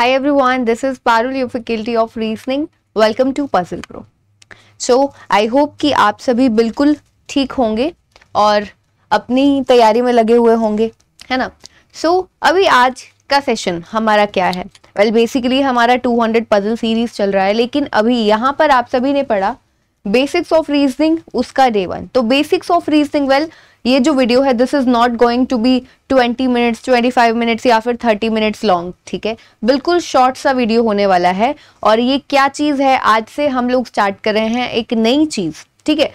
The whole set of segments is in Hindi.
Hi everyone, this is Parul, your faculty of reasoning. Welcome to Puzzle Pro. So, I hope कि आप सभी बिल्कुल ठीक होंगे और अपनी तैयारी में लगे हुए होंगे है ना so, अभी आज का सेशन हमारा क्या है well, basically हमारा 200 पजल सीरीज चल रहा है लेकिन अभी यहाँ पर आप सभी ने पढ़ा बेसिक्स ऑफ रीजनिंग उसका डे वन तो बेसिक्स ऑफ रीजनिंग वेल ये जो वीडियो है this is not going to be 20 minutes 25 minutes या फिर 30 मिनट्स लॉन्ग ठीक है बिल्कुल शॉर्ट सा वीडियो होने वाला है और ये क्या चीज़ है आज से हम लोग स्टार्ट कर रहे हैं एक नई चीज़ ठीक है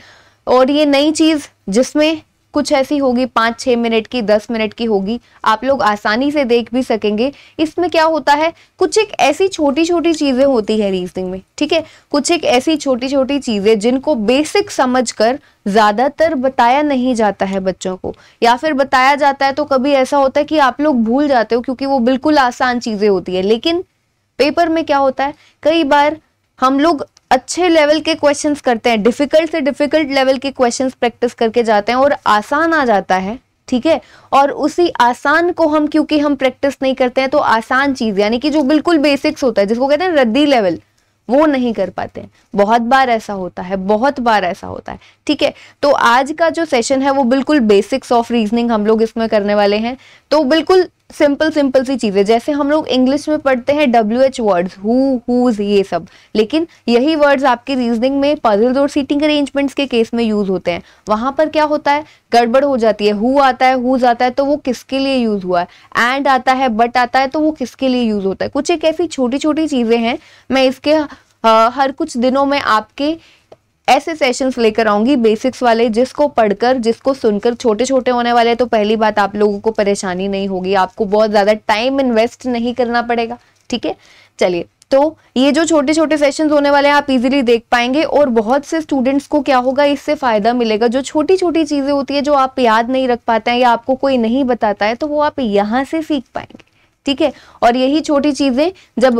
और ये नई चीज़ जिसमें कुछ ऐसी होगी पाँच छः मिनट की दस मिनट की होगी आप लोग आसानी से देख भी सकेंगे इसमें क्या होता है कुछ एक ऐसी छोटी छोटी चीज़ें होती है रीजनिंग में ठीक है कुछ एक ऐसी छोटी छोटी चीज़ें जिनको बेसिक समझ कर ज़्यादातर बताया नहीं जाता है बच्चों को या फिर बताया जाता है तो कभी ऐसा होता है कि आप लोग भूल जाते हो क्योंकि वो बिल्कुल आसान चीज़ें होती है लेकिन पेपर में क्या होता है कई बार हम लोग अच्छे लेवल के क्वेश्चंस करते हैं डिफिकल्ट से डिफिकल्ट लेवल के क्वेश्चंस प्रैक्टिस करके जाते हैं और आसान आ जाता है ठीक है और उसी आसान को हम क्योंकि हम प्रैक्टिस नहीं करते हैं तो आसान चीज़ यानी कि जो बिल्कुल बेसिक्स होता है जिसको कहते हैं रद्दी लेवल वो नहीं कर पाते हैं बहुत बार ऐसा होता है बहुत बार ऐसा होता है ठीक है तो आज का जो सेशन है वो बिल्कुल बेसिक्स ऑफ रीजनिंग हम लोग इसमें करने वाले हैं तो बिल्कुल सिंपल सिंपल सी चीज़ें जैसे हम लोग इंग्लिश में पढ़ते हैं W H words who whose ये सब लेकिन यही वर्ड्स आपके रीजनिंग में पजल्स और सीटिंग अरेंजमेंट्स के केस में यूज़ होते हैं वहां पर क्या होता है गड़बड़ हो जाती है हु आता है हुज आता है तो वो किसके लिए यूज़ हुआ है एंड आता है बट आता है तो वो किसके लिए यूज़ होता है कुछ एक ऐसी छोटी छोटी चीज़ें हैं मैं इसके हर कुछ दिनों में आपके ऐसे सेशंस लेकर आऊंगी बेसिक्स वाले जिसको पढ़कर जिसको सुनकर छोटे छोटे होने वाले तो पहली बात आप लोगों को परेशानी नहीं होगी आपको बहुत ज़्यादा टाइम इन्वेस्ट नहीं करना पड़ेगा ठीक है चलिए तो ये जो छोटे छोटे सेशंस होने वाले हैं आप इजीली देख पाएंगे और बहुत से स्टूडेंट्स को क्या होगा इससे फ़ायदा मिलेगा जो छोटी छोटी चीज़ें होती है जो आप याद नहीं रख पाते हैं या आपको कोई नहीं बताता है तो वो आप यहाँ से सीख पाएंगे ठीक है और यही छोटी चीजें जब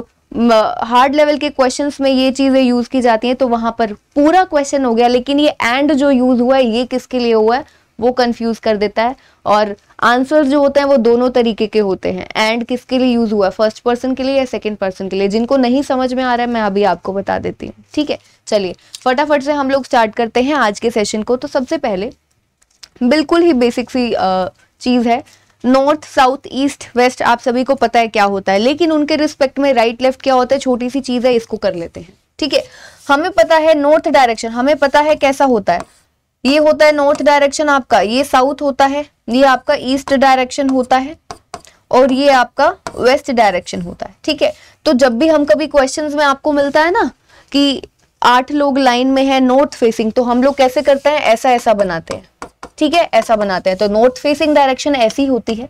हार्ड लेवल के क्वेश्चंस में ये चीजें यूज की जाती हैं तो वहां पर पूरा क्वेश्चन हो गया लेकिन ये एंड जो यूज हुआ है ये किसके लिए हुआ है वो कंफ्यूज कर देता है और आंसर जो होते हैं वो दोनों तरीके के होते हैं एंड किसके लिए यूज हुआ है फर्स्ट पर्सन के लिए या सेकंड पर्सन के लिए जिनको नहीं समझ में आ रहा है मैं अभी आपको बता देती हूँ ठीक है चलिए फटाफट से हम लोग स्टार्ट करते हैं आज के सेशन को तो सबसे पहले बिल्कुल ही बेसिक सी चीज़ है नॉर्थ साउथ ईस्ट वेस्ट आप सभी को पता है क्या होता है लेकिन उनके रिस्पेक्ट में राइट लेफ्ट क्या होता है छोटी सी चीज है इसको कर लेते हैं ठीक है हमें पता है नॉर्थ डायरेक्शन हमें पता है कैसा होता है ये होता है नॉर्थ डायरेक्शन आपका ये साउथ होता है ये आपका ईस्ट डायरेक्शन होता है और ये आपका वेस्ट डायरेक्शन होता है ठीक है तो जब भी हम कभी क्वेश्चंस में आपको मिलता है ना कि आठ लोग लाइन में है नॉर्थ फेसिंग तो हम लोग कैसे करते हैं ऐसा ऐसा बनाते हैं ठीक है ऐसा बनाते हैं तो नॉर्थ फेसिंग डायरेक्शन ऐसी होती है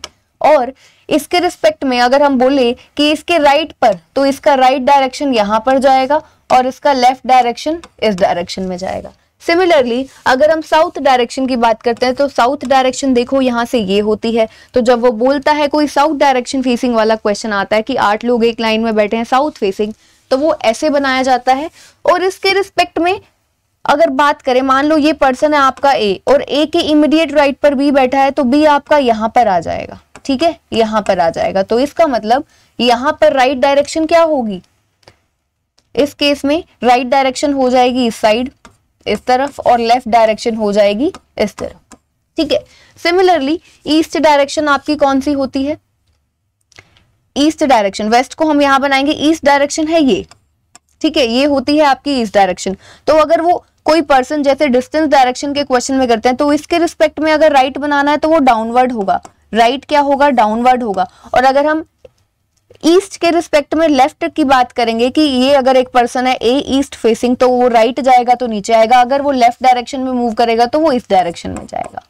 और इसके रिस्पेक्ट में अगर हम बोले कि इसके राइट पर तो इसका राइट डायरेक्शन यहां पर जाएगा और इसका लेफ्ट डायरेक्शन इस डायरेक्शन में जाएगा सिमिलरली अगर हम साउथ डायरेक्शन की बात करते हैं तो साउथ डायरेक्शन देखो यहाँ से ये होती है तो जब वो बोलता है कोई साउथ डायरेक्शन फेसिंग वाला क्वेश्चन आता है कि आठ लोग एक लाइन में बैठे हैं साउथ फेसिंग तो वो ऐसे बनाया जाता है और इसके रिस्पेक्ट में अगर बात करें मान लो ये पर्सन है आपका ए और ए के इमीडिएट राइट पर बी बैठा है तो बी आपका यहां पर आ जाएगा ठीक है यहां पर आ जाएगा तो इसका मतलब यहां पर राइट right डायरेक्शन क्या होगी इस केस में राइट right डायरेक्शन हो जाएगी इस साइड इस तरफ और लेफ्ट डायरेक्शन हो जाएगी इस तरफ ठीक है सिमिलरली ईस्ट डायरेक्शन आपकी कौन सी होती है ईस्ट डायरेक्शन वेस्ट को हम यहां बनाएंगे ईस्ट डायरेक्शन है ये ठीक है ये होती है आपकी ईस्ट डायरेक्शन तो अगर वो कोई पर्सन जैसे डिस्टेंस डायरेक्शन के क्वेश्चन में करते हैं तो इसके रिस्पेक्ट में अगर राइट right बनाना है तो वो डाउनवर्ड होगा राइट right क्या होगा डाउनवर्ड होगा और अगर हम ईस्ट के रिस्पेक्ट में लेफ्ट की बात करेंगे कि ये अगर एक पर्सन है ए ईस्ट फेसिंग तो वो राइट right जाएगा तो नीचे आएगा अगर वो लेफ्ट डायरेक्शन में मूव करेगा तो वो इस डायरेक्शन में जाएगा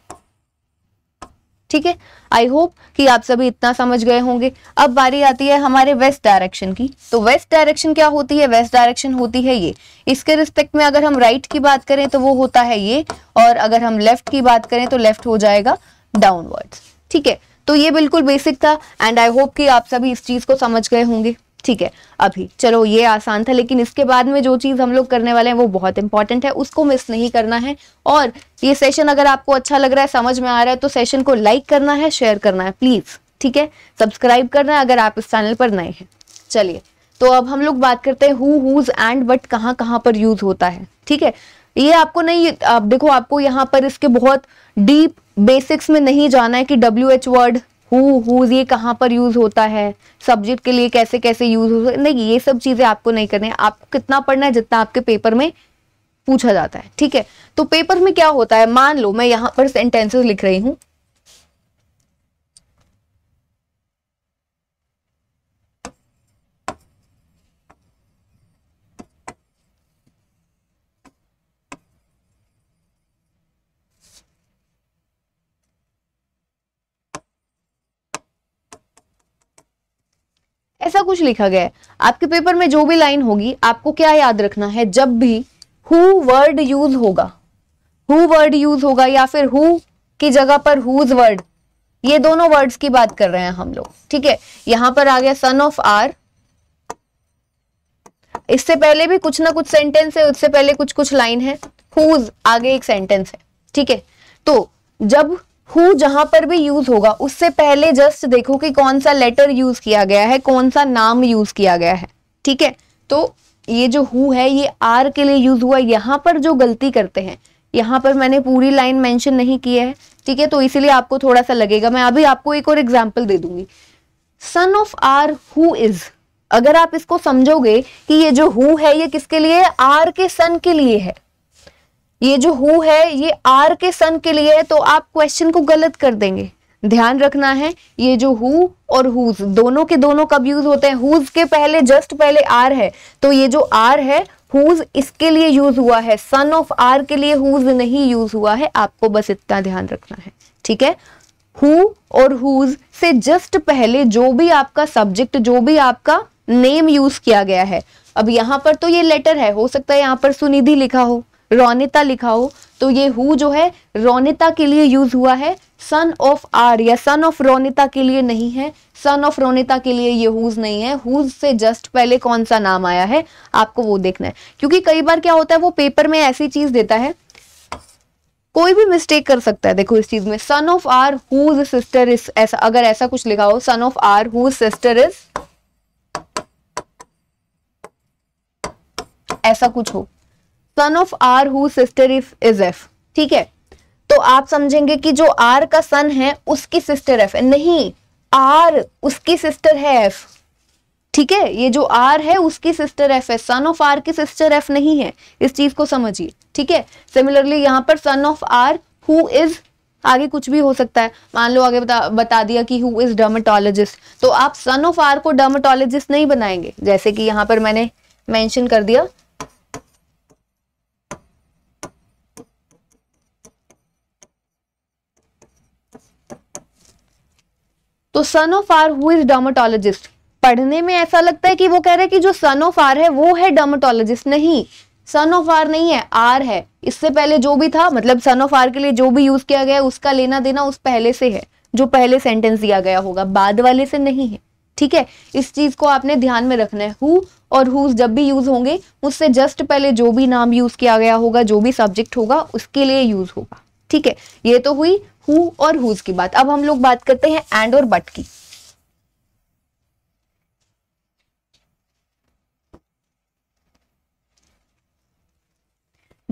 ठीक है आई होप कि आप सभी इतना समझ गए होंगे अब बारी आती है हमारे वेस्ट डायरेक्शन की तो वेस्ट डायरेक्शन क्या होती है वेस्ट डायरेक्शन होती है ये इसके रिस्पेक्ट में अगर हम राइट right की बात करें तो वो होता है ये और अगर हम लेफ्ट की बात करें तो लेफ्ट हो जाएगा डाउनवर्ड्स ठीक है तो ये बिल्कुल बेसिक था एंड आई होप कि आप सभी इस चीज को समझ गए होंगे ठीक है अभी चलो ये आसान था लेकिन इसके बाद में जो चीज़ हम लोग करने वाले हैं वो बहुत इंपॉर्टेंट है उसको मिस नहीं करना है और ये सेशन अगर आपको अच्छा लग रहा है समझ में आ रहा है तो सेशन को लाइक करना है शेयर करना है प्लीज़ ठीक है सब्सक्राइब करना है अगर आप इस चैनल पर नए हैं चलिए तो अब हम लोग बात करते हैं हु हुज एंड बट कहाँ कहाँ पर यूज होता है ठीक है ये आपको नहीं आप देखो आपको यहाँ पर इसके बहुत डीप बेसिक्स में नहीं जाना है कि W H word who whose ये कहाँ पर यूज होता है सब्जेक्ट के लिए कैसे कैसे यूज हो नहीं ये सब चीजें आपको नहीं करनी है आपको कितना पढ़ना है जितना आपके पेपर में पूछा जाता है ठीक है तो पेपर में क्या होता है मान लो मैं यहाँ पर सेंटेंसेस लिख रही हूँ ऐसा कुछ लिखा गया है आपके पेपर में जो भी लाइन होगी आपको क्या याद रखना है जब भी हु वर्ड यूज होगा हु वर्ड यूज होगा या फिर हु की जगह पर हुज वर्ड ये दोनों वर्ड्स की बात कर रहे हैं हम लोग ठीक है यहां पर आ गया सन ऑफ आर इससे पहले भी कुछ ना कुछ सेंटेंस है उससे पहले कुछ कुछ लाइन है हुज आगे एक सेंटेंस है ठीक है तो जब हु जहां पर भी यूज होगा उससे पहले जस्ट देखो कि कौन सा लेटर यूज किया गया है कौन सा नाम यूज किया गया है ठीक है तो ये जो हु है ये आर के लिए यूज हुआ यहाँ पर जो गलती करते हैं यहां पर मैंने पूरी लाइन मेंशन नहीं की है ठीक है तो इसीलिए आपको थोड़ा सा लगेगा मैं अभी आपको एक और एग्जाम्पल दे दूंगी son of R who is अगर आप इसको समझोगे कि ये जो हु है ये किसके लिए आर के सन के लिए है ये जो हु है ये आर के सन के लिए है तो आप क्वेश्चन को गलत कर देंगे ध्यान रखना है ये जो हु और हुज दोनों के दोनों कब यूज होते हैं हुज के पहले जस्ट पहले आर है तो ये जो आर है हुज इसके लिए यूज हुआ है सन ऑफ आर के लिए हुज नहीं यूज हुआ है आपको बस इतना ध्यान रखना है ठीक है हु और हुज से जस्ट पहले जो भी आपका सब्जेक्ट जो भी आपका नेम यूज किया गया है अब यहां पर तो ये लेटर है हो सकता है यहां पर सुनिधि लिखा हो रोनिता लिखा हो तो ये हु जो है रोनिता के लिए यूज हुआ है सन ऑफ आर या सन ऑफ रोनिता के लिए नहीं है सन ऑफ रोनिता के लिए ये हुज नहीं है हुज से जस्ट पहले कौन सा नाम आया है आपको वो देखना है क्योंकि कई बार क्या होता है वो पेपर में ऐसी चीज देता है कोई भी मिस्टेक कर सकता है देखो इस चीज में son of R whose sister is ऐसा अगर ऐसा कुछ लिखा हो son of R whose sister is ऐसा कुछ हो son of R who sister if is F ठीक है तो आप समझेंगे कि जो आर का सन है उसकी सिस्टर एफ है नहीं आर उसकी सिस्टर है एफ ठीक है ये जो आर है उसकी सिस्टर एफ है सन ऑफ आर की सिस्टर एफ नहीं है इस चीज को समझिए ठीक है सिमिलरली यहां पर son of R who is आगे कुछ भी हो सकता है मान लो आगे बता बता दिया कि हु इज डर्माटोलॉजिस्ट तो आप सन ऑफ आर को डर्माटोलॉजिस्ट नहीं बनाएंगे जैसे कि यहां पर मैंने मेंशन कर दिया तो son of R who is dermatologist पढ़ने में ऐसा लगता है कि वो कह रहे हैं कि जो सन ऑफ आर है वो है डर्माटोलॉजिस्ट नहीं सन ऑफ आर नहीं है आर है इससे पहले जो भी था मतलब सन ऑफ आर के लिए जो भी यूज किया गया उसका लेना देना उस पहले से है जो पहले सेंटेंस दिया गया होगा बाद वाले से नहीं है ठीक है इस चीज को आपने ध्यान में रखना है हु और हु जब भी यूज होंगे उससे जस्ट पहले जो भी नाम यूज किया गया होगा जो भी सब्जेक्ट होगा उसके लिए यूज होगा ठीक है ये तो हुई हु और हुज की बात अब हम लोग बात करते हैं एंड और बट की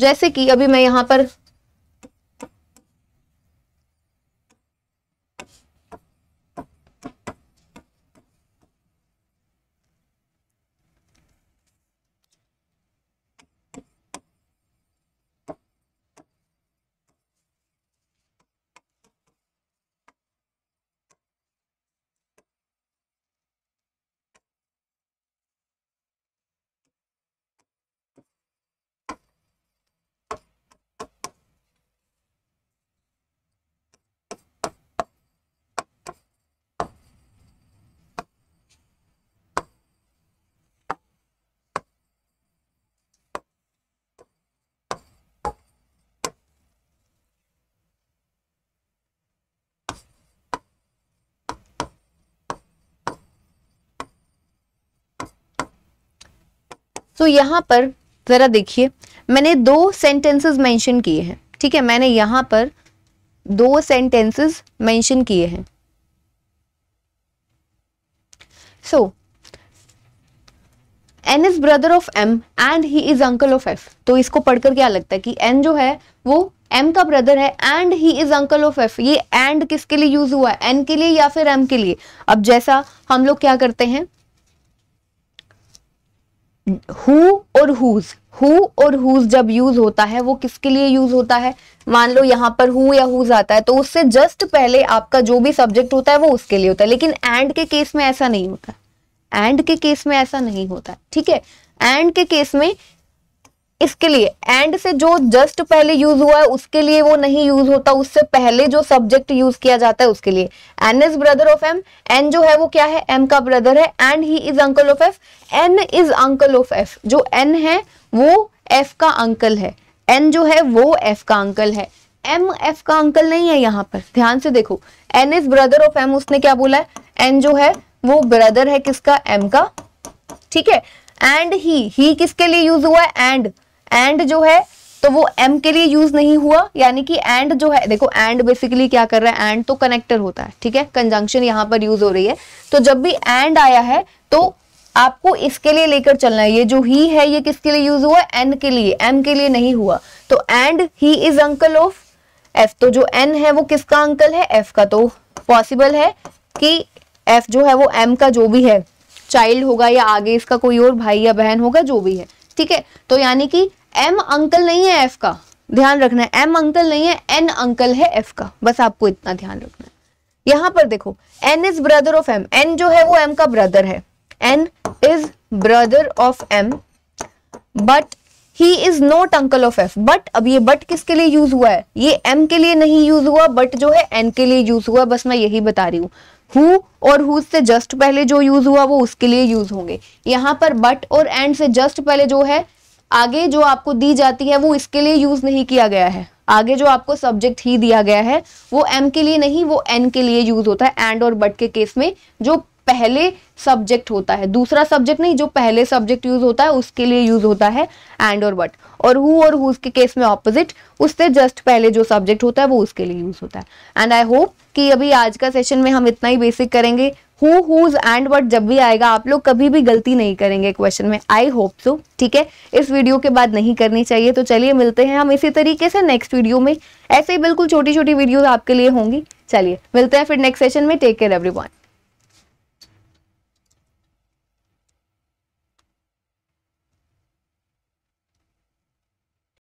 जैसे कि अभी मैं यहां पर सो so, यहाँ पर ज़रा देखिए मैंने दो सेंटेंसेस मेंशन किए हैं ठीक है मैंने यहाँ पर दो सेंटेंसेस मेंशन किए हैं so N is brother of M and he is uncle of F तो इसको पढ़कर क्या लगता है कि एन जो है वो एम का ब्रदर है and he is uncle of F ये एंड किसके लिए यूज हुआ है एन के लिए या फिर एम के लिए अब जैसा हम लोग क्या करते हैं हु और हुज हु और हुज जब यूज होता है वो किसके लिए यूज होता है मान लो यहाँ पर हु या हुज आता है तो उससे जस्ट पहले आपका जो भी सब्जेक्ट होता है वो उसके लिए होता है लेकिन एंड के केस में ऐसा नहीं होता एंड के केस में ऐसा नहीं होता ठीक है एंड के केस में इसके लिए एंड से जो जस्ट पहले यूज हुआ है उसके लिए वो नहीं यूज होता उससे पहले जो सब्जेक्ट यूज किया जाता है उसके लिए N is brother of M N जो है वो क्या है एम का ब्रदर है and he is uncle of F N is uncle of F जो एन है वो एफ का अंकल है एन जो है वो एफ का अंकल है एम एफ का अंकल नहीं है यहाँ पर ध्यान से देखो N is brother of M उसने क्या बोला है एन जो है वो ब्रदर है किसका एम का ठीक है एंड ही ही किसके लिए यूज हुआ है एंड एंड जो है तो वो एम के लिए यूज नहीं हुआ यानी कि एंड जो है देखो एंड बेसिकली क्या कर रहा है एंड तो कनेक्टर होता है ठीक है कंजंक्शन यहां पर यूज हो रही है तो जब भी एंड आया है तो आपको इसके लिए लेकर चलना है ये जो ही है ये किसके लिए यूज हुआ एन के लिए एम के लिए नहीं हुआ तो and he is uncle of F तो जो एन है वो किसका अंकल है एफ का तो पॉसिबल है कि एफ जो है वो एम का जो भी है चाइल्ड होगा या आगे इसका कोई और भाई या बहन होगा जो भी है ठीक है तो यानी कि एम अंकल नहीं है एफ का ध्यान रखना है एम अंकल नहीं है एन अंकल है एफ का बस आपको इतना ध्यान रखना है यहां पर देखो N is brother of M N जो है वो एम का ब्रदर है N is brother of M but he is not uncle of F but अब ये बट किसके लिए यूज हुआ है ये एम के लिए नहीं यूज हुआ बट जो है एन के लिए यूज हुआ बस मैं यही बता रही हूँ हु और हु से जस्ट पहले जो यूज हुआ वो उसके लिए यूज होंगे यहाँ पर बट और एंड से जस्ट पहले जो है आगे जो आपको दी जाती है वो इसके लिए यूज नहीं किया गया है आगे जो आपको सब्जेक्ट ही दिया गया है वो एम के लिए नहीं वो एन के लिए यूज होता है एंड और बट के केस में जो पहले सब्जेक्ट होता है दूसरा सब्जेक्ट नहीं जो पहले सब्जेक्ट यूज होता है उसके लिए यूज होता है एंड और बट और हु और हुज के केस में ऑपोजिट उससे जस्ट पहले जो सब्जेक्ट होता है वो उसके लिए यूज होता है एंड आई होप कि अभी आज का सेशन में हम इतना ही बेसिक करेंगे हु हुज एंड वट जब भी आएगा आप लोग कभी भी गलती नहीं करेंगे क्वेश्चन में आई होप सो ठीक है इस वीडियो के बाद नहीं करनी चाहिए तो चलिए मिलते हैं हम इसी तरीके से नेक्स्ट वीडियो में ऐसे ही बिल्कुल छोटी छोटी वीडियोज आपके लिए होंगी चलिए मिलते हैं फिर नेक्स्ट सेशन में टेक केयर वन